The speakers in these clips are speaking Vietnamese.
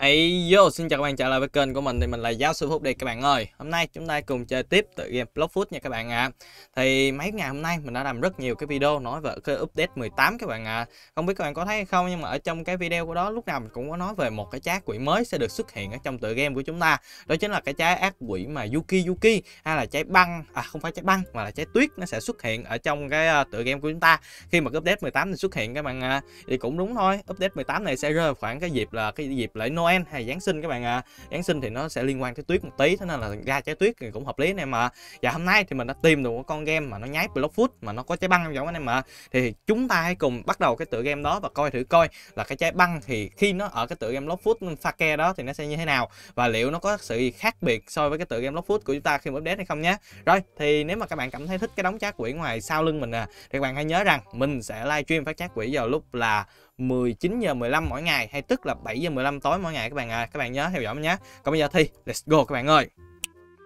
Hey yo, xin chào các bạn trở lại với kênh của mình thì mình là giáo sư Phúc đây các bạn ơi Hôm nay chúng ta cùng chơi tiếp tựa game Blockfoot nha các bạn ạ à. Thì mấy ngày hôm nay mình đã làm rất nhiều cái video nói về cái update 18 các bạn ạ à. Không biết các bạn có thấy hay không nhưng mà ở trong cái video của đó lúc nào mình cũng có nói về một cái trái quỷ mới sẽ được xuất hiện ở trong tựa game của chúng ta Đó chính là cái trái ác quỷ mà Yuki Yuki hay là trái băng, à không phải trái băng mà là trái tuyết nó sẽ xuất hiện ở trong cái ờ, tựa game của chúng ta Khi mà update 18 thì xuất hiện các bạn ạ à. Thì cũng đúng thôi, update 18 này sẽ rơi khoảng cái dịp là cái dịp lễ Noel Noel hay Giáng sinh các bạn ạ. À. Giáng sinh thì nó sẽ liên quan tới tuyết một tí thế nên là ra trái tuyết thì cũng hợp lý anh em ạ. À. Và hôm nay thì mình đã tìm được một con game mà nó nháy Blockfoot mà nó có trái băng giống anh em ạ. À. Thì chúng ta hãy cùng bắt đầu cái tựa game đó và coi thử coi là cái trái băng thì khi nó ở cái tựa game Blockfoot Fake đó thì nó sẽ như thế nào và liệu nó có sự gì khác biệt so với cái tựa game Blockfoot của chúng ta khi mà update hay không nhé. Rồi thì nếu mà các bạn cảm thấy thích cái đóng trác quỷ ngoài sau lưng mình à thì các bạn hãy nhớ rằng mình sẽ livestream phát trác quỷ vào lúc là 19 giờ 15 mỗi ngày hay tức là 7 giờ 15 tối mỗi ngày các bạn à. Các bạn nhớ theo dõi mình nhé. Còn bây giờ thì let's go các bạn ơi.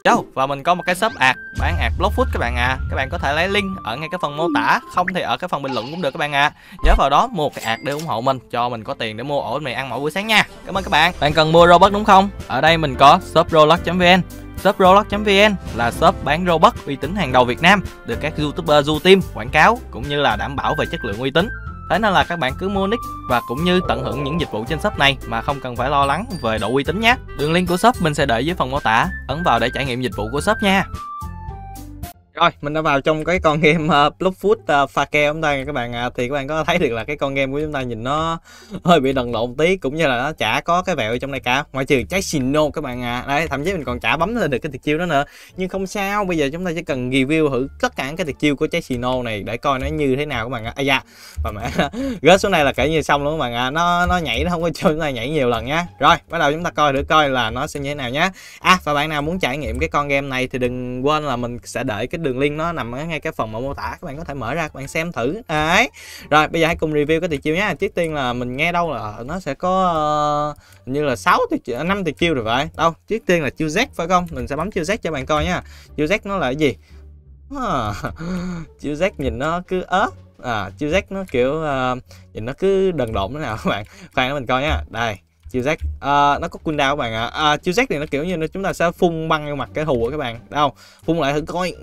Đâu, và mình có một cái shop ạt bán ạt food các bạn à. Các bạn có thể lấy link ở ngay cái phần mô tả, không thì ở cái phần bình luận cũng được các bạn à. Nhớ vào đó một cái ạt để ủng hộ mình cho mình có tiền để mua ổ mì ăn mỗi buổi sáng nha. Cảm ơn các bạn. Bạn cần mua robot đúng không? Ở đây mình có shop shoprolux.vn Shop Roblox.vn là shop bán robot uy tín hàng đầu Việt Nam, được các YouTuber du team quảng cáo cũng như là đảm bảo về chất lượng uy tín. Thế nên là các bạn cứ mua nick và cũng như tận hưởng những dịch vụ trên shop này mà không cần phải lo lắng về độ uy tín nhé. Đường link của shop mình sẽ để dưới phần mô tả, ấn vào để trải nghiệm dịch vụ của shop nha. Rồi, mình đã vào trong cái con game uh, ờ, Bluefoot uh, ờ, pha keo chúng các bạn ạ. À. Thì các bạn có thấy được là cái con game của chúng ta nhìn nó hơi bị đần lộn tí cũng như là nó chả có cái vẹo trong này cả. Ngoại trừ trái Shino các bạn ạ. À. Đấy, thậm chí mình còn chả bấm lên được cái tuyệt chiêu đó nữa. Nhưng không sao, bây giờ chúng ta chỉ cần review thử tất cả cái tuyệt chiêu của trái Shino này để coi nó như thế nào các bạn ạ. À. da, và mẹ gớt xuống này là kể như xong luôn các bạn ạ. À. Nó nó nhảy nó không có cho chúng ta nhảy nhiều lần nhá. Rồi, bắt đầu chúng ta coi thử coi là nó sẽ như thế nào nhá. À và bạn nào muốn trải nghiệm cái con game này thì đừng quên là mình sẽ để cái đường đường link nó nằm ngay cái phần mô tả các bạn có thể mở ra các bạn xem thử đấy rồi bây giờ hãy cùng review cái tuyệt chiêu nhé trước tiên là mình nghe đâu là nó sẽ có uh, như là 6 tuyệt chiêu 5 ờ, tuyệt chiêu rồi vậy đâu trước tiên là chiêu z phải không mình sẽ bấm chiêu z cho bạn coi nha chiêu z nó là cái gì à, chiêu z nhìn nó cứ ớt à, chiêu z nó kiểu uh, nhìn nó cứ đần độn thế nào các bạn khoan mình coi nha đây chiêu rác à, ờ, nó có cooldown các bạn ạ à. à, chiêu rác thì nó kiểu như chúng ta sẽ phun băng vào mặt cái thù của các bạn đâu phun lại thử coi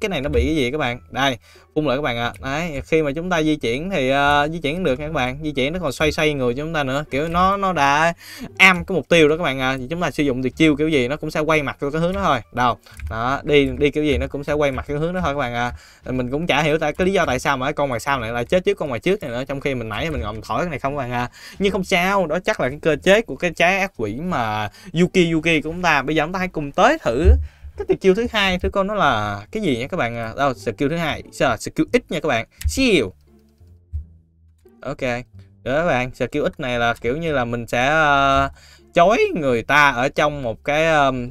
cái này nó bị cái gì các bạn đây cung lại các bạn ạ à. đấy khi mà chúng ta di chuyển thì uh, di chuyển được các bạn di chuyển nó còn xoay xoay người chúng ta nữa kiểu nó nó đã am cái mục tiêu đó các bạn ạ à. chúng ta sử dụng được chiêu kiểu gì nó cũng sẽ quay mặt theo cái hướng đó thôi đâu đó đi đi kiểu gì nó cũng sẽ quay mặt theo hướng đó thôi các bạn ạ à. mình cũng chả hiểu tại cái lý do tại sao mà con ngoài sau này là chết trước con ngoài trước này nữa trong khi mình nãy mình ngậm thổi cái này không các bạn ạ à. nhưng không sao đó chắc là cái cơ chế của cái trái ác quỷ mà yuki yuki của chúng ta bây giờ chúng ta hãy cùng tới thử cái skill thứ hai thứ con nó là cái gì nha các bạn à, đâu skill thứ hai là skill ít nha các bạn skill ok đó các bạn skill ít này là kiểu như là mình sẽ uh, ờ, chối người ta ở trong một cái um,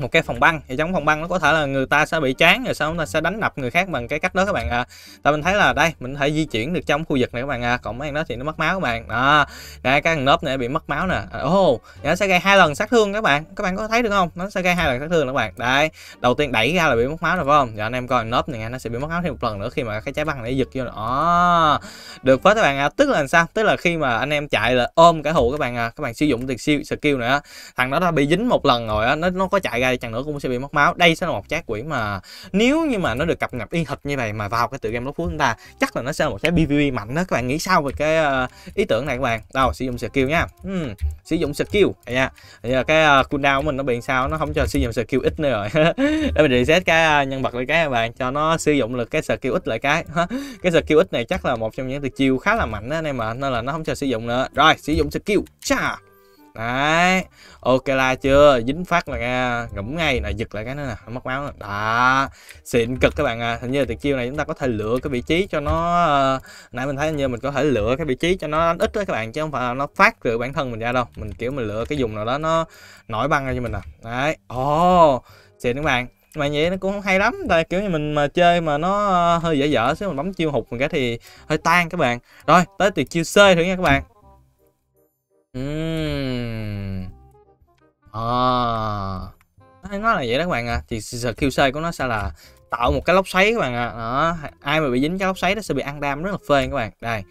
một cái phòng băng thì trong phòng băng nó có thể là người ta sẽ bị chán rồi sau đó sẽ đánh đập người khác bằng cái cách đó các bạn ạ à. tại mình thấy là đây mình thể di chuyển được trong khu vực này các bạn ạ à. còn mấy thằng đó thì nó mất máu các bạn à đây cái thằng nốt này bị mất máu nè ô oh, nó sẽ gây hai lần sát thương các bạn các bạn có thấy được không nó sẽ gây hai lần sát thương các bạn đây đầu tiên đẩy ra là bị mất máu rồi phải không giờ anh em coi nốt này nó sẽ bị mất máu thêm một lần nữa khi mà cái trái băng này giật vô đó được phết các bạn ạ à. tức là sao tức là khi mà anh em chạy là ôm cả hụ các bạn à các bạn sử dụng tiền siêu skill nữa thằng đó đã bị dính một lần rồi á nó nó có chạy ra ra chăng nữa cũng sẽ bị mất máu đây sẽ là một trái quỷ mà nếu như mà nó được cập nhập y hệt như vậy mà vào cái tựa game lốc phú chúng ta chắc là nó sẽ là một trái pvp mạnh đó các bạn nghĩ sao về cái ờ, ý tưởng này các bạn đâu sử dụng skill nha uhm, sử dụng skill nha giờ cái uh, cooldown của mình nó bị sao nó không cho sử dụng skill ít nữa rồi để mình reset cái ờ, nhân vật lại cái các bạn cho nó sử dụng được cái skill ít lại cái cái skill ít này chắc là một trong những từ chiêu khá là mạnh đó nên mà nên là nó không cho sử dụng nữa rồi sử dụng skill chà đấy ok la chưa dính phát là nghe ngủm ngay là giật lại cái nữa nè mất máu nữa. đó xịn cực các bạn à hình như là chiêu này chúng ta có thể lựa cái vị trí cho nó ờ, nãy mình thấy như mình có thể lựa cái vị trí cho nó đánh ít đó các bạn chứ không phải là nó phát từ bản thân mình ra đâu mình kiểu mình lựa cái dùng nào đó nó nổi băng ra cho mình nè đấy ồ oh, xịn các bạn mà vậy nó cũng không hay lắm tại kiểu như mình mà chơi mà nó ờ, hơi dễ dở xíu mình bấm chiêu hụt mình cái thì hơi tan các bạn rồi tới tuyệt chiêu C thử nha các bạn Uhm. À. Nó là vậy đó các bạn ạ. À. Thì skill QC của nó sẽ là tạo một cái lốc xoáy các bạn ạ. À. Đó. Ai mà bị dính cái lốc xoáy nó sẽ bị ăn đam rất là phê các bạn. Đây.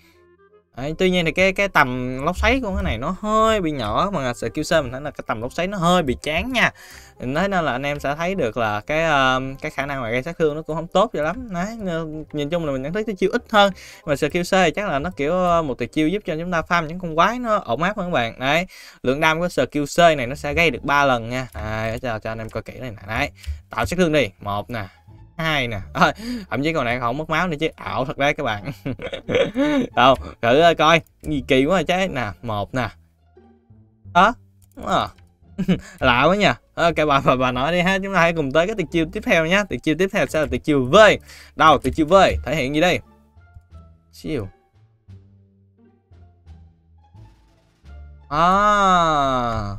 Đấy, tuy nhiên thì cái cái tầm lốc xoáy của cái này nó hơi bị nhỏ mà sự kill sơ mình thấy là cái tầm lốc xoáy nó hơi bị chán nha thế nên là anh em sẽ thấy được là cái uh, cái khả năng mà gây sát thương nó cũng không tốt cho lắm đấy nhìn chung là mình nhận thấy cái chiêu ít hơn mà sự kill sơ chắc là nó kiểu ờ, một tuyệt chiêu giúp cho chúng ta farm những con quái nó ổn áp hơn các bạn đấy lượng đam của sự kill sơ này nó sẽ gây được 3 lần nha à, cho, cho anh em coi kỹ này nè đấy tạo sát thương đi một nè hai nè à, thậm chí còn này không mất máu nữa chứ ảo thật đấy các bạn đâu thử ờ, coi gì kỳ quá chứ nè một nè đó à, ờ. lạ quá nha ok bà bà, bà nói đi ha chúng ta hãy cùng tới cái tuyệt chiêu tiếp theo nhé tuyệt chiêu tiếp theo sẽ là tuyệt chiêu vơi đâu tuyệt chiêu vơi thể hiện gì đây chiêu à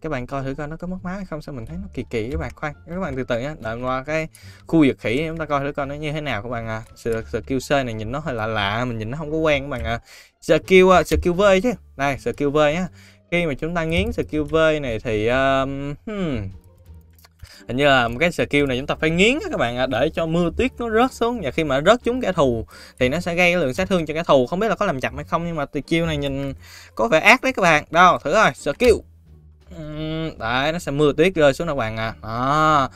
các bạn coi thử coi nó có mất máu hay không sao mình thấy nó kỳ kỳ các bạn khoan các bạn từ từ nhé đợi qua cái khu vực khỉ chúng ta coi thử coi nó như thế nào các bạn à sự skill c này nhìn nó hơi lạ lạ mình nhìn nó không có quen các bạn à skill skill vơi chứ đây skill vơi nhá khi mà chúng ta nghiến skill vơi này thì um, hmm, hình như là một cái skill này chúng ta phải nghiến các bạn à để cho mưa tuyết nó rớt xuống và khi mà rớt trúng kẻ thù thì nó sẽ gây lượng sát thương cho kẻ thù không biết là có làm chậm hay không nhưng mà từ chiêu này nhìn có vẻ ác đấy các bạn đâu thử rồi skill đấy nó sẽ mưa tuyết rơi xuống các bạn à đó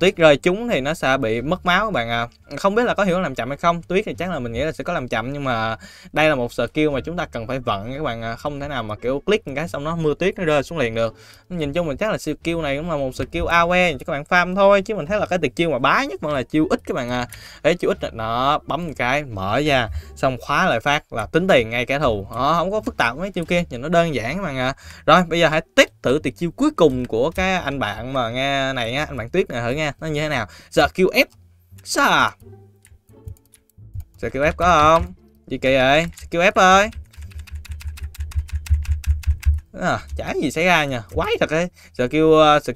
tuyết rơi chúng thì nó sẽ bị mất máu các bạn à không biết là có hiểu làm chậm hay không tuyết thì chắc là mình nghĩ là sẽ có làm chậm nhưng mà đây là một skill mà chúng ta cần phải vận các bạn à. không thể nào mà kiểu click một cái xong nó mưa tuyết nó rơi xuống liền được nhìn chung mình chắc là skill này cũng là một skill AoE cho các bạn farm thôi chứ mình thấy là cái tuyệt chiêu mà bá nhất vẫn là chiêu ít các bạn à đấy chiêu ít nó bấm một cái mở ra xong khóa lại phát là tính tiền ngay kẻ thù đó, không có phức tạp mấy chiêu kia nhìn nó đơn giản các bạn à rồi bây giờ hãy tiếp thử tuyệt chiêu cuối cùng của cái anh bạn mà nghe này á anh bạn tuyết này thử nghe nó như thế nào giờ qf sa giờ qf có không gì kỳ vậy qf ơi à, chả gì xảy ra nha quái thật đấy ấy skill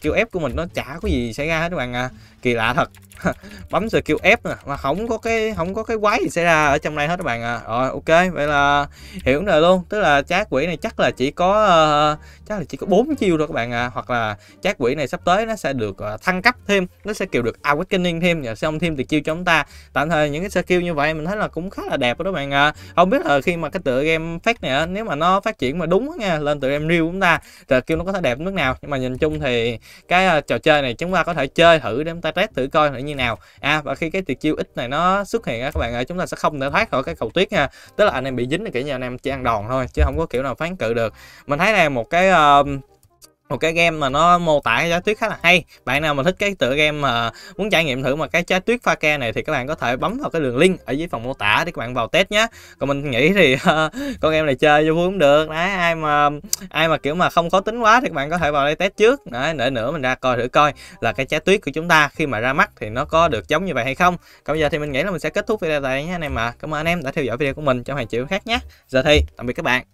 skill ờ, f của mình nó chả có gì xảy ra hết các bạn à kỳ lạ thật bấm skill kêu ép à, mà không có cái không có cái quái gì xảy ra ở trong đây hết các bạn ạ à. rồi ok vậy là hiểu rồi luôn tức là chát quỷ này chắc là chỉ có uh, chắc là chỉ có bốn chiêu thôi các bạn ạ à. hoặc là chát quỷ này sắp tới nó sẽ được uh, thăng cấp thêm nó sẽ kiểu được awakening thêm và xong thêm từ chiêu cho chúng ta tạm thời những cái skill như vậy mình thấy là cũng khá là đẹp đó các bạn ạ à. không biết là khi mà cái tựa game phát này nếu mà nó phát triển mà đúng nha lên tựa game real chúng ta skill nó có thể đẹp mức nào nhưng mà nhìn chung thì cái uh, trò chơi này chúng ta có thể chơi thử để chúng ta test thử coi là như nào à và khi cái tuyệt chiêu ít này nó xuất hiện á các bạn ơi chúng ta sẽ không thể thoát khỏi cái cầu tuyết nha tức là anh em bị dính thì kiểu như anh em chỉ ăn đòn thôi chứ không có kiểu nào phán cự được mình thấy này một cái uh, một cái game mà nó mô tả cái trái tuyết khá là hay bạn nào mà thích cái tựa game mà muốn trải nghiệm thử mà cái trái tuyết pha ke này thì các bạn có thể bấm vào cái đường link ở dưới phần mô tả để các bạn vào test nhé còn mình nghĩ thì uh, con game này chơi vô vui cũng được đấy ai mà ai mà kiểu mà không khó tính quá thì các bạn có thể vào đây test trước đấy để nữa mình ra coi thử coi là cái trái tuyết của chúng ta khi mà ra mắt thì nó có được giống như vậy hay không còn giờ thì mình nghĩ là mình sẽ kết thúc video tại đây nhé anh em ạ à. cảm ơn anh em đã theo dõi video của mình trong hàng triệu khác nhé giờ thì tạm biệt các bạn